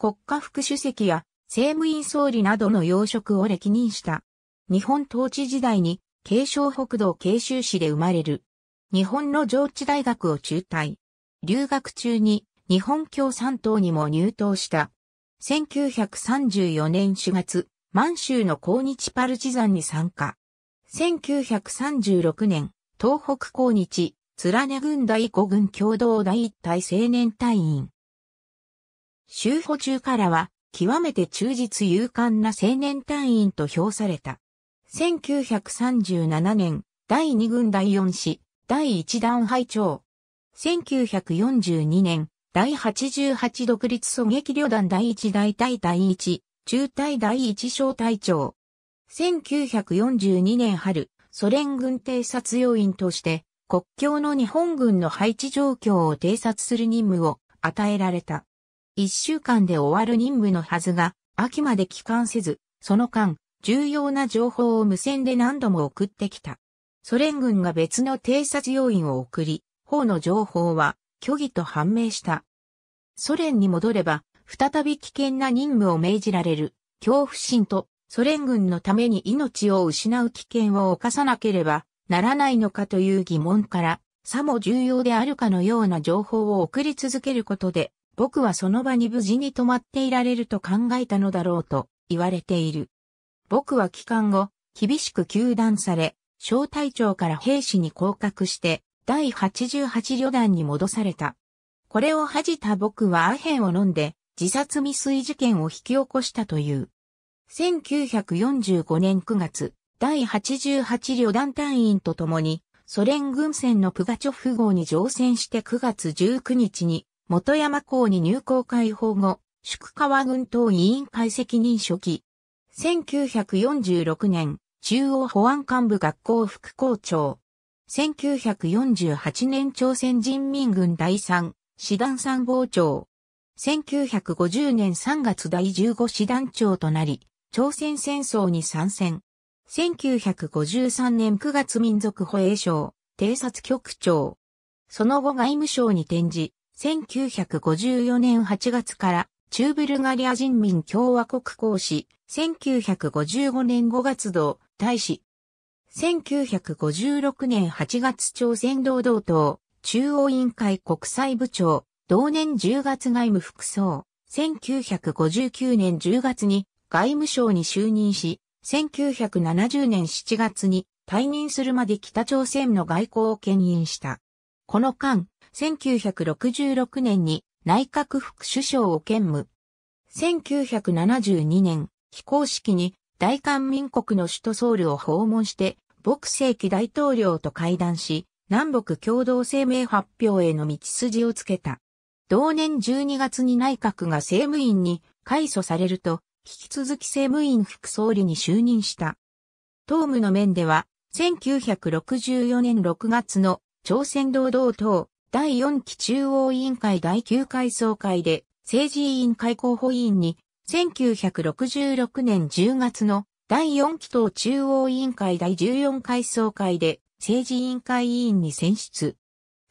国家副主席や政務院総理などの要職を歴任した。日本統治時代に、慶尚北道慶州市で生まれる。日本の上智大学を中退。留学中に日本共産党にも入党した。1934年4月、満州の抗日パルチザンに参加。1936年、東北抗日、貫根軍第五軍共同第一隊青年隊員。修補中からは、極めて忠実勇敢な青年隊員と評された。1937年、第2軍第4師、第1弾配長。1942年、第88独立狙撃旅団第1大隊第1、中隊第1小隊長。1942年春、ソ連軍偵察要員として、国境の日本軍の配置状況を偵察する任務を与えられた。一週間で終わる任務のはずが、秋まで帰還せず、その間、重要な情報を無線で何度も送ってきた。ソ連軍が別の偵察要員を送り、方の情報は虚偽と判明した。ソ連に戻れば、再び危険な任務を命じられる、恐怖心とソ連軍のために命を失う危険を犯さなければならないのかという疑問から、さも重要であるかのような情報を送り続けることで、僕はその場に無事に止まっていられると考えたのだろうと言われている。僕は帰還後、厳しく糾弾され、小隊長から兵士に降格して、第88旅団に戻された。これを恥じた僕はアヘンを飲んで、自殺未遂事件を引き起こしたという。1945年9月、第88旅団隊員と共に、ソ連軍船のプガチョフ号に乗船して9月19日に元山港に入港解放後、宿川軍党委員会責任書記。1946年、中央保安幹部学校副校長。1948年朝鮮人民軍第3、師団参謀長。1950年3月第15師団長となり、朝鮮戦争に参戦。1953年9月民族保衛省、偵察局長。その後外務省に転じ、1954年8月から中ブルガリア人民共和国公使、1955年5月同、大使。1956年8月朝鮮労働党、中央委員会国際部長、同年10月外務副総、1959年10月に外務省に就任し、1970年7月に退任するまで北朝鮮の外交を牽引した。この間、1966年に内閣副首相を兼務。1972年、非公式に大韓民国の首都ソウルを訪問して、朴世紀大統領と会談し、南北共同声明発表への道筋をつけた。同年12月に内閣が政務院に改組されると、引き続き政務院副総理に就任した。党務の面では、1964年6月の朝鮮労働党第4期中央委員会第9回総会で、政治委員会候補委員に、1966年10月の第4期党中央委員会第14回総会で、政治委員会委員に選出。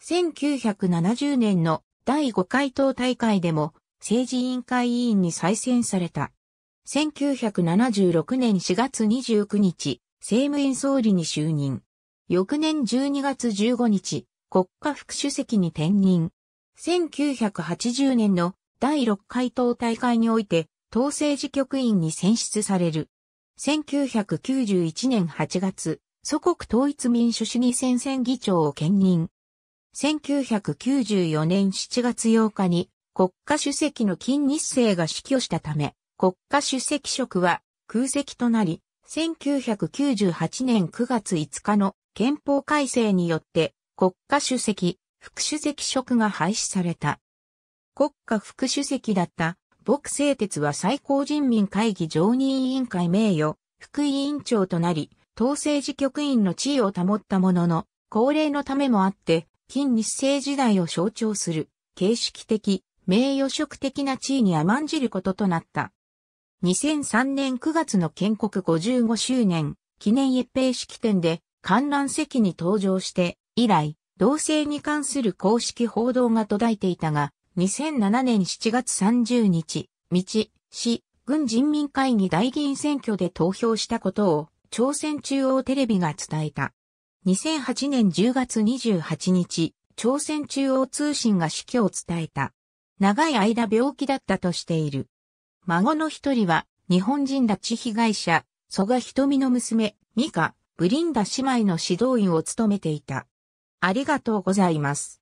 1970年の第5回党大会でも、政治委員会委員に再選された。1976年4月29日、政務院総理に就任。翌年12月15日、国家副主席に転任。1980年の第6回党大会において、党政治局員に選出される。1991年8月、祖国統一民主主義戦線議長を兼任。1994年7月8日に国家主席の金日成が死去したため、国家主席職は空席となり、1998年9月5日の憲法改正によって国家主席、副主席職が廃止された。国家副主席だった、朴成鉄は最高人民会議常任委員会名誉、副委員長となり、党政治局員の地位を保ったものの、高齢のためもあって、近日政時代を象徴する、形式的、名誉職的な地位に甘んじることとなった。2003年9月の建国55周年記念閲兵式典で観覧席に登場して以来、同性に関する公式報道が途絶えていたが、2007年7月30日、道、市、軍人民会議大議員選挙で投票したことを、朝鮮中央テレビが伝えた。2008年10月28日、朝鮮中央通信が死去を伝えた。長い間病気だったとしている。孫の一人は、日本人拉致被害者、蘇我瞳の娘、ミカ、ブリンダ姉妹の指導員を務めていた。ありがとうございます。